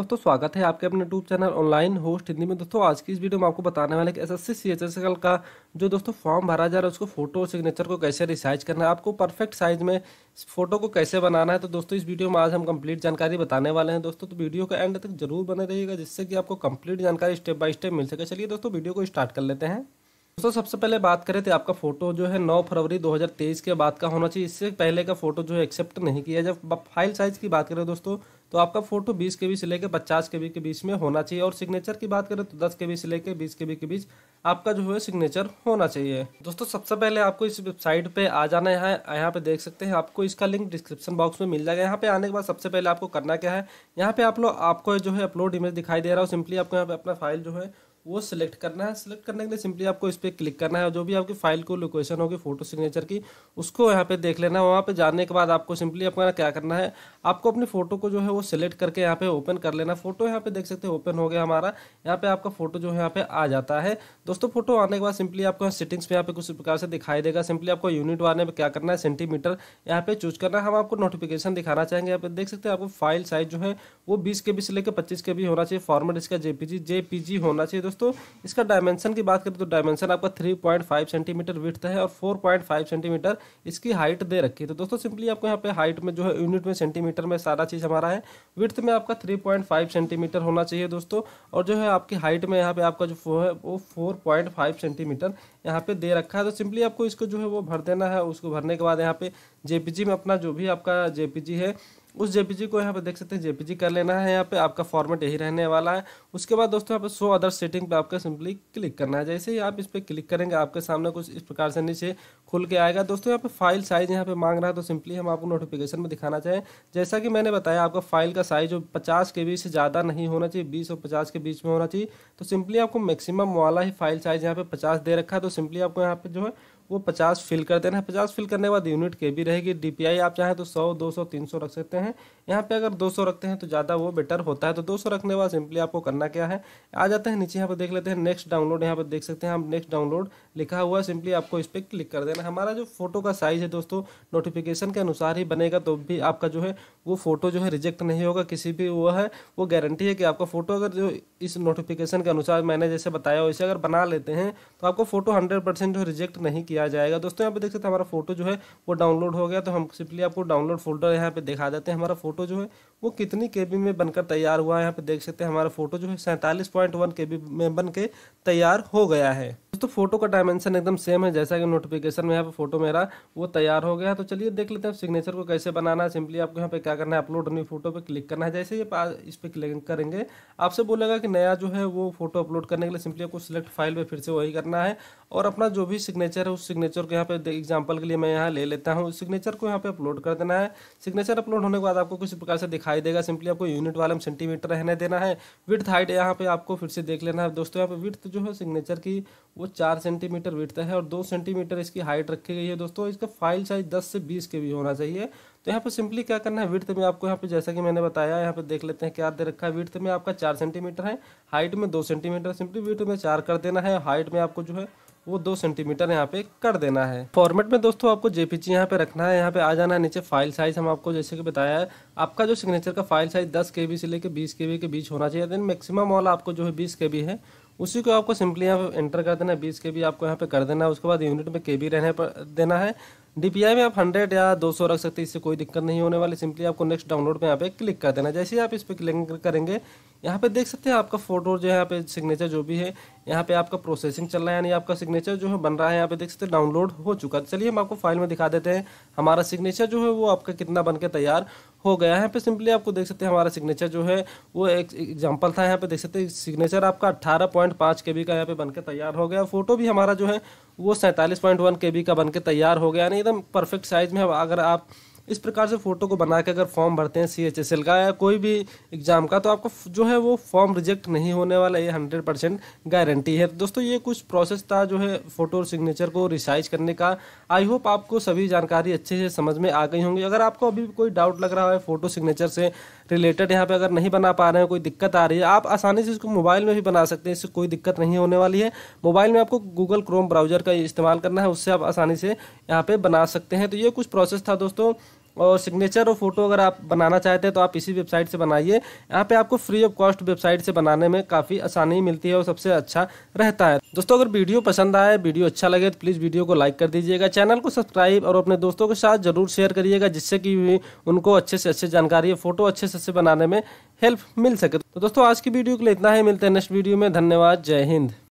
दोस्तों स्वागत है आपके अपने YouTube channel online host Hindi में दोस्तों आज की इस वीडियो में आपको बताने वाले एस एस एस सी का जो दोस्तों फॉर्म भरा जा रहा है उसको फोटो और सिग्नेचर को कैसे रिसाइज करना है आपको परफेक्ट साइज में फोटो को कैसे बनाना है तो दोस्तों इस वीडियो में आज हम कंप्लीट जानकारी बताने वाले हैं दोस्तों तो वीडियो का एंड तक जरूर बने रहिएगा जिससे कि आपको कंप्लीट जानकारी स्टेप बाय स्टेप मिल सके चलिए दोस्तों वीडियो को स्टार्ट कर लेते हैं दोस्तों सबसे पहले बात करें तो आपका फोटो जो है 9 फरवरी 2023 के बाद का होना चाहिए इससे पहले का फोटो जो है एक्सेप्ट नहीं किया जब फाइल साइज की बात करें दोस्तों तो आपका फोटो 20 के बीच से लेकर 50 के बी के बीच में होना चाहिए और सिग्नेचर की बात करें तो 10 के बी से लेकर 20 के बी के बीच आपका जो है सिग्नेचर होना चाहिए दोस्तों सबसे पहले आपको इस वेबसाइट पे आ जाना है यहाँ पे देख सकते हैं आपको इसका लिंक डिस्क्रिप्शन बॉक्स में मिल जाएगा यहाँ पे आने के बाद सबसे पहले आपको करना क्या है यहाँ पे आप लोग आपको जो है अपलोड इमेज दिखाई दे रहा हो सिंपली आपको यहाँ पे अपना फाइल जो है वो सिलेक्ट करना है सिलेक्ट करने के लिए सिंपली आपको इस पर क्लिक करना है जो भी आपकी फाइल को लोकेशन होगी फोटो सिग्नेचर की उसको यहाँ पे देख लेना है वहाँ पे जाने के बाद आपको सिंपली अपना क्या करना है आपको अपनी फोटो को जो है वो सिलेक्ट करके यहाँ पे ओपन कर लेना फोटो यहाँ पे देख सकते हैं ओपन हो गया हमारा यहाँ पे आपका फोटो जो है यहाँ पे आ जाता है दोस्तों फोटो आने के बाद सिंपली आपको सेटिंग्स में यहाँ पे कुछ प्रकार से दिखाई देगा सिंपली आपको यूनिट वाले में क्या करना है सेंटीमीटर यहाँ पे चूज करना है हम आपको नोटिफिकेशन दिखाना चाहेंगे यहाँ पे देख सकते हैं आपको फाइल साइज जो है वो बीस के बी से लेकर पच्चीस के बी होना चाहिए फॉर्मेट इसका जेपीजी जेपीजी होना चाहिए दोस्तों इसका डायमेंशन की बात करें तो डायमेंशन आपका थ्री फाइव सेंटीमीटर विथ है और फोर पॉइंट फाइव सेंटीमीटर इसकी हाइट दे रखी है तो दोस्तों सिंपली आपको यहाँ पे हाइट में जो है यूनिट में सेंटीमीटर में सारा चीज़ हमारा है विथ में आपका थ्री पॉइंट फाइव सेंटीमीटर होना चाहिए दोस्तों और जो है आपकी हाइट में यहाँ पे आपका जो है वो फोर पॉइंट फाइव सेंटीमीटर यहाँ पे दे रखा है तो सिंपली आपको इसको जो है वो भर देना है उसको भरने के बाद यहाँ पे जेपीजी में अपना जो भी आपका जेपीजी है उस जेपीजी को यहाँ पे देख सकते हैं जेपीजी कर लेना है यहाँ पे आपका फॉर्मेट यही रहने वाला है उसके बाद दोस्तों यहाँ पे शो अदर सेटिंग पे आपका सिंपली क्लिक करना है जैसे ही आप इस पर क्लिक करेंगे आपके सामने कुछ इस प्रकार से नीचे खुल के आएगा दोस्तों यहाँ पे फाइल साइज यहाँ पे मांग रहा है तो सिंपली हम आपको नोटिफिकेशन में दिखाना चाहें जैसा कि मैंने बताया आपका फाइल का साइज जो पचास के से ज़्यादा नहीं होना चाहिए बीस और पचास के बीच में होना चाहिए तो सिंपली आपको मैक्सिमम वाला ही फाइल साइज यहाँ पे पचास दे रखा है तो सिंपली आपको यहाँ पे जो है वो पचास फिल कर देना है पचास फिल करने के बाद यूनिट के भी रहेगी डीपीआई आप चाहें तो सौ दो सौ तीन सौ रख सकते हैं यहाँ पे अगर दो सौ रखते हैं तो ज़्यादा वो बेटर होता है तो दो सौ रखने के बाद सिंपली आपको करना क्या है आ जाते हैं नीचे यहाँ पर देख लेते हैं नेक्स्ट डाउनलोड यहाँ पर देख सकते हैं हम नेक्स्ट डाउनलोड लिखा हुआ है सिंपली आपको इस पर क्लिक कर देना हमारा जो फोटो का साइज़ है दोस्तों नोटिफिकेशन के अनुसार ही बनेगा तो भी आपका जो है वो फ़ोटो जो है रिजेक्ट नहीं होगा किसी भी वो है वो गारंटी है कि आपका फ़ोटो अगर जो इस नोटिफिकेशन के अनुसार मैंने जैसे बताया वैसे अगर बना लेते हैं तो आपको फोटो हंड्रेड परसेंट जो रिजेक्ट नहीं किया जाएगा दोस्तों यहाँ पे देख सकते हैं हमारा फोटो जो है वो डाउनलोड हो गया तो हम सिंपली आपको डाउनलोड फोल्डर यहाँ पे दिखा देते हैं हमारा फोटो जो है वो कितनी के में बनकर तैयार हुआ है यहाँ पे देख सकते हैं हमारा फोटो जो है सैंतालीस पॉइंट वन के में बन के तैयार हो गया है दोस्तों फोटो का डायमेंशन एकदम सेम है जैसा कि नोटिफिकेशन में यहाँ पे फोटो मेरा वो तैयार हो गया है तो चलिए देख लेते हैं सिग्नेचर को कैसे बनाना है सिंपली आपको यहाँ पे क्या करना है अपलोड न्यू फोटो पे क्लिक करना है जैसे ये इस पर क्लिक करेंगे आपसे बोलेगा कि नया जो है वो फोटो अपलोड करने के लिए सिंपली आपको सिलेक्ट फाइल पर फिर से वही करना है और अपना जो भी सिग्नेचर है उस सिग्नेचर को यहाँ पे एग्जाम्पल के लिए मैं यहाँ ले लेता हूँ सिग्नेचर को यहाँ पे अपलोड कर देना है सिग्नेचर अपलोड होने के बाद आपको किसी प्रकार से दिखाई देगा सिंपली आपको यूनिट वाले सेंटीमीटर रहने देना है विथ हाइट यहाँ पे आपको फिर से देख लेना है दोस्तों यहाँ पे विथ जो है सिग्नेचर की वो चार सेंटीमीटर विट है और दो सेंटीमीटर इसकी हाइट रखी गई है दोस्तों इसका फाइल साइज दस से बीस के भी होना चाहिए तो यहाँ पे सिंपली क्या करना है विर्थ में आपको यहाँ पे जैसा कि मैंने बताया यहाँ पे देख लेते हैं क्या दे रखा है विर्थ में आपका चार सेंटीमीटर है हाइट में दो सेंटीमीटर सिंपली विर्थ में चार कर देना है हाइट में आपको जो है वो दो सेंटीमीटर यहाँ पे कर देना है फॉर्मेट में दोस्तों आपको जेपीजी यहाँ पे रखना है यहाँ पे आ जाना है नीचे फाइल साइज हम आपको जैसे कि बताया है आपका जो सिग्नेचर का फाइल साइज दस के से लेकर बीस के के बीच होना चाहिए देन मैक्सिमम ऑल आपको जो है बीस के है उसी को आपको सिंपली यहाँ पे एंटर कर देना है बीस के बी आपको यहाँ पे कर देना है उसके बाद यूनिट में के बी रहने पर देना है डीपीआई में आप 100 या 200 रख सकते हैं इससे कोई दिक्कत नहीं होने वाली सिंपली आपको नेक्स्ट डाउनलोड पे यहाँ पे क्लिक कर देना जैसे ही आप इस पर क्लिक करेंगे यहाँ पे देख सकते हैं आपका फोटो जो है यहाँ पे सिग्नेचर जो भी है यहाँ पे आपका प्रोसेसिंग चल रहा है यानी आपका सिग्नेचर जो है बन रहा है यहाँ पे देख सकते हैं डाउनलोड हो चुका है चलिए हम आपको फाइल में दिखा देते हैं हमारा सिग्नेचर जो है वो आपका कितना बन के तैयार हो गया है यहाँ पे सिंपली आपको देख सकते हैं हमारा सिग्नेचर जो है वो एक एग्जाम्पल था यहाँ पे देख सकते हैं सिग्नेचर आपका अट्ठारह पॉइंट पाँच के बी का यहाँ पे बनकर तैयार हो गया फोटो भी हमारा जो है वो सैंतालीस पॉइंट वन के बी का बन के तैयार हो गया यानी एकदम परफेक्ट साइज़ में अगर आप इस प्रकार से फ़ोटो को बना के अगर फॉर्म भरते हैं सी एच एस एल का या कोई भी एग्ज़ाम का तो आपको जो है वो फॉर्म रिजेक्ट नहीं होने वाला ये हंड्रेड परसेंट गारंटी है दोस्तों ये कुछ प्रोसेस था जो है फ़ोटो और सिग्नेचर को रिसाइज करने का आई होप आपको सभी जानकारी अच्छे से समझ में आ गई होंगी अगर आपको अभी कोई डाउट लग रहा है फ़ोटो सिग्नेचर से रिलेटेड यहाँ पे अगर नहीं बना पा रहे हैं कोई दिक्कत आ रही है आप आसानी से इसको मोबाइल में भी बना सकते हैं इससे कोई दिक्कत नहीं होने वाली है मोबाइल में आपको गूगल क्रोम ब्राउजर का इस्तेमाल करना है उससे आप आसानी से यहाँ पर बना सकते हैं तो ये कुछ प्रोसेस था दोस्तों और सिग्नेचर और फोटो अगर आप बनाना चाहते हैं तो आप इसी वेबसाइट से बनाइए यहाँ पे आपको फ्री ऑफ कॉस्ट वेबसाइट से बनाने में काफ़ी आसानी मिलती है और सबसे अच्छा रहता है दोस्तों अगर वीडियो पसंद आए वीडियो अच्छा लगे तो प्लीज़ वीडियो को लाइक कर दीजिएगा चैनल को सब्सक्राइब और अपने दोस्तों के साथ जरूर शेयर करिएगा जिससे कि उनको अच्छे से अच्छे जानकारी और फोटो अच्छे से अच्छे बनाने में हेल्प मिल सके तो दोस्तों आज की वीडियो के लिए इतना ही मिलते हैं नेक्स्ट वीडियो में धन्यवाद जय हिंद